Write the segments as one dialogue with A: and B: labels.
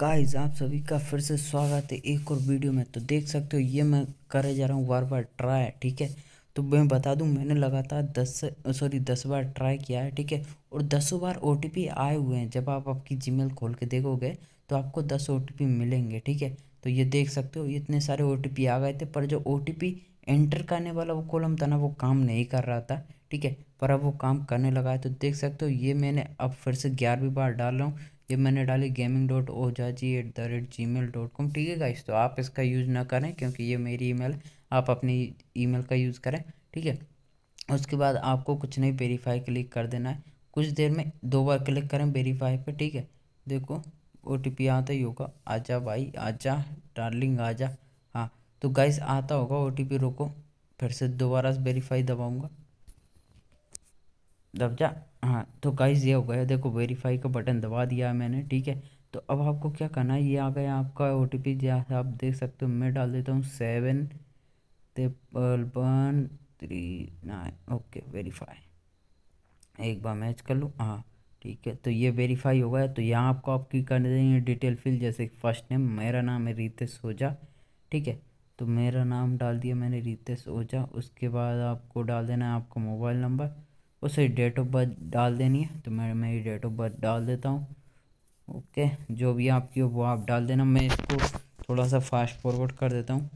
A: guys आप सभी का फिर से स्वागत है एक और वीडियो में तो देख सकते हो ये मैं करे जा रहा हूँ बार बार ट्राई ठीक है तो मैं बता दूँ मैंने लगातार दस सॉरी दस बार ट्राई किया है ठीक है और दसों बार ओ आए हुए हैं जब आप आपकी जी खोल के देखोगे तो आपको दस ओ मिलेंगे ठीक है तो ये देख सकते हो इतने सारे ओ आ गए थे पर जो ओ एंटर करने वाला वो कॉलम था ना वो काम नहीं कर रहा था ठीक है पर अब वो काम करने लगा है तो देख सकते हो ये मैंने अब फिर से ग्यारहवीं बार डाल रहा हूँ ये मैंने डाली gaming dot Ojha G at the rate Gmail dot com ठीक है गाइस तो आप इसका यूज़ ना करें क्योंकि ये मेरी ईमेल आप अपनी ईमेल का यूज़ करें ठीक है उसके बाद आपको कुछ नहीं वेरीफाई क्लिक कर देना है कुछ देर में दो बार क्लिक करें वेरीफाई पर ठीक है देखो ओ टी पी आता ही होगा आजा भाई आजा डार्लिंग आजा हाँ तो गाइस आता होगा ओ टी पी रोको फिर से दोबारा वेरीफाई दबाऊँगा दब जा हाँ तो गाइज ये हो गया देखो वेरीफाई का बटन दबा दिया मैंने ठीक है तो अब आपको क्या करना है ये आ गया आपका ओ टी पी जैसे आप देख सकते हो मैं डाल देता हूँ seven triple one three nine okay verify एक बार मैच कर लूँ हाँ ठीक है तो ये वेरीफाई हो गया तो यहाँ आपको आपकी कर देंगे डिटेल फिल जैसे फर्स्ट नेम मेरा नाम है रितेश ओझा ठीक है तो मेरा नाम डाल दिया मैंने रितेश ओझा उसके बाद आपको डाल देना है आपका मोबाइल नंबर उसे डेट ऑफ बर्थ डाल देनी है तो मैं मेरी डेट ऑफ बर्थ डाल देता हूँ ओके जो भी आपकी हो वो आप डाल देना मैं इसको थोड़ा सा फास्ट फॉरवर्ड कर देता हूँ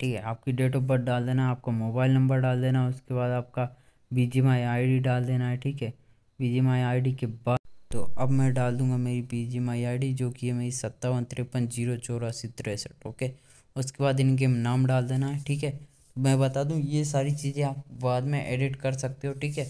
A: ठीक है आपकी डेट ऑफ बर्थ डाल देना आपका मोबाइल नंबर डाल देना उसके बाद आपका B ji my I D डाल देना है ठीक है B ji my I D के बाद तो अब मैं डाल दूंगा मेरी B ji my I D जो कि है मेरी सत्तावन तिरपन जीरो चौरासी तिरसठ ओके उसके बाद इनके नाम डाल देना है ठीक है मैं बता दूँ ये सारी चीज़ें आप बाद में एडिट कर सकते हो ठीक है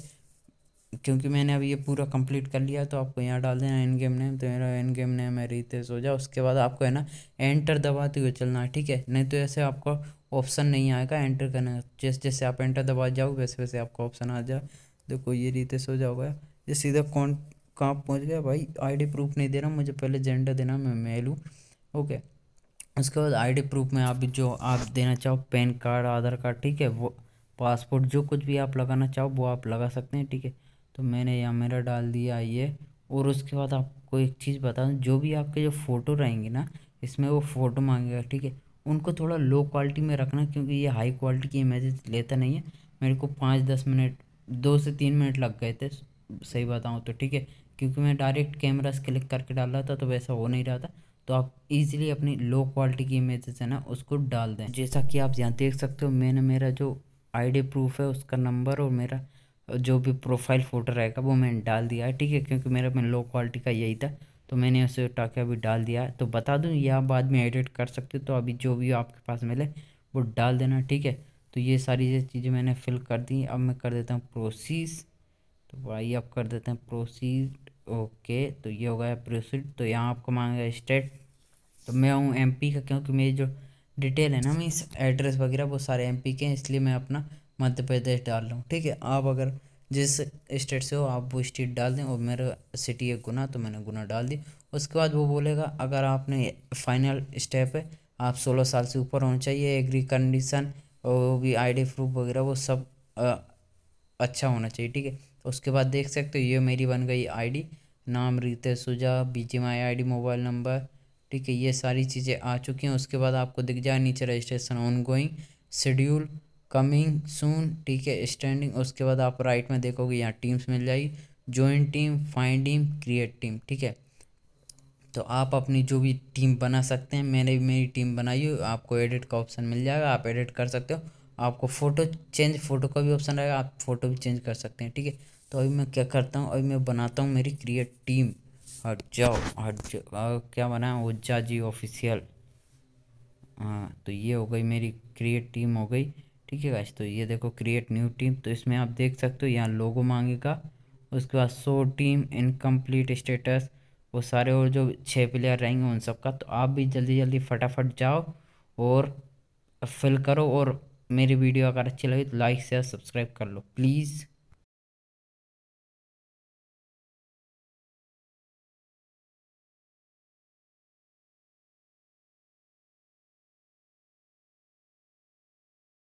A: क्योंकि मैंने अब ये पूरा कंप्लीट कर लिया तो आपको यहाँ डाल देना एंड गेम नेम तो मेरा एंड गेम नेम है रितेश हो जा उसके बाद आपको है ना एंटर दबाते हुए चलना है ठीक है नहीं तो ऐसे आपको ऑप्शन नहीं आएगा एंटर करने का जैसे जैसे आप एंटर दबा जाओ वैसे वैसे आपका ऑप्शन आ जाए देखो ये रितेश हो जाओगा ये सीधा कौन कहाँ पहुँच गया भाई आईडी प्रूफ नहीं दे रहा मुझे पहले जेंडर देना मैं मेल हूँ ओके उसके बाद आईडी प्रूफ में आप जो आप देना चाहो पैन कार्ड आधार कार्ड ठीक है वो पासपोर्ट जो कुछ भी आप लगाना चाहो वो आप लगा सकते हैं ठीक है तो मैंने यहाँ मेरा डाल दिया ये और उसके बाद आपको एक चीज़ बता दूँ जो भी आपके जो फ़ोटो रहेंगे ना इसमें वो फ़ोटो मांगेगा ठीक है उनको थोड़ा लो क्वालिटी में रखना क्योंकि ये हाई क्वालिटी की इमेजेस लेता नहीं है मेरे को पाँच दस मिनट दो से तीन मिनट लग गए थे सही बताऊँ तो ठीक है क्योंकि मैं डायरेक्ट कैमरा से क्लिक करके डाल रहा था तो वैसा हो नहीं रहा था तो आप इजीली अपनी लो क्वालिटी की इमेजेस है ना उसको डाल दें जैसा कि आप यहाँ देख सकते हो मैंने मेरा जो आईडी प्रूफ है उसका नंबर और मेरा जो भी प्रोफाइल फ़ोटो रहेगा वो मैंने डाल दिया है ठीक है क्योंकि मेरा मैं लो क्वालिटी का यही था तो मैंने उसे उठा के अभी डाल दिया है तो बता दूँ या बाद में एडिट कर सकते हो तो अभी जो भी आपके पास मिले वो डाल देना ठीक है तो ये सारी चीज़ें मैंने फिल कर दी अब मैं कर देता हूँ प्रोसीस तो भाई आप कर देते हैं प्रोसीस ओके तो ये हो गया प्रोसीड तो यहाँ आपको मांगेगा स्टेट तो मैं हूँ एमपी का क्योंकि मेरी जो डिटेल है ना मीन्स एड्रेस वगैरह वो सारे एमपी के हैं इसलिए मैं अपना मध्य प्रदेश डाल रहा हूँ ठीक है आप अगर जिस स्टेट से हो आप वो स्टेट डाल दें और मेरा सिटी है गुना तो मैंने गुना डाल दी उसके बाद वो बोलेगा अगर आपने फाइनल स्टेप है आप सोलह साल से ऊपर होना चाहिए एग्री कंडीशन और वो भी डी प्रूफ वगैरह वो सब आ, अच्छा होना चाहिए ठीक है उसके बाद देख सकते हो ये मेरी बन गई आईडी नाम रीते सुजा जी माई आई मोबाइल नंबर ठीक है ये सारी चीज़ें आ चुकी हैं उसके बाद आपको दिख जाए नीचे registration ongoing schedule coming soon ठीक है स्टैंडिंग उसके बाद आप राइट में देखोगे यहाँ टीम्स मिल जाएगी join team find team create team ठीक है तो आप अपनी जो भी टीम बना सकते हैं मैंने भी मेरी टीम बनाई हुई आपको एडिट का ऑप्शन मिल जाएगा आप एडिट कर सकते हो आपको फ़ोटो चेंज फ़ोटो का भी ऑप्शन रहेगा आप फ़ोटो भी चेंज कर सकते हैं ठीक है तो अभी मैं क्या करता हूँ अभी मैं बनाता हूँ मेरी क्रिएट टीम हट जाओ हट जाओ क्या बना ओजा जी ऑफिशियल हाँ तो ये हो गई मेरी क्रिएट टीम हो गई ठीक है गाइस तो ये देखो क्रिएट न्यू टीम तो इसमें आप देख सकते हो यहाँ लोगो मांगेगा उसके बाद सो टीम इनकम्प्लीट स्टेटस वो सारे और जो छः प्लेयर रहेंगे उन सब का तो आप भी जल्दी जल्दी फटाफट जाओ और फिल करो और मेरी वीडियो अगर अच्छी लगी तो लाइक शेयर सब्सक्राइब कर लो प्लीज़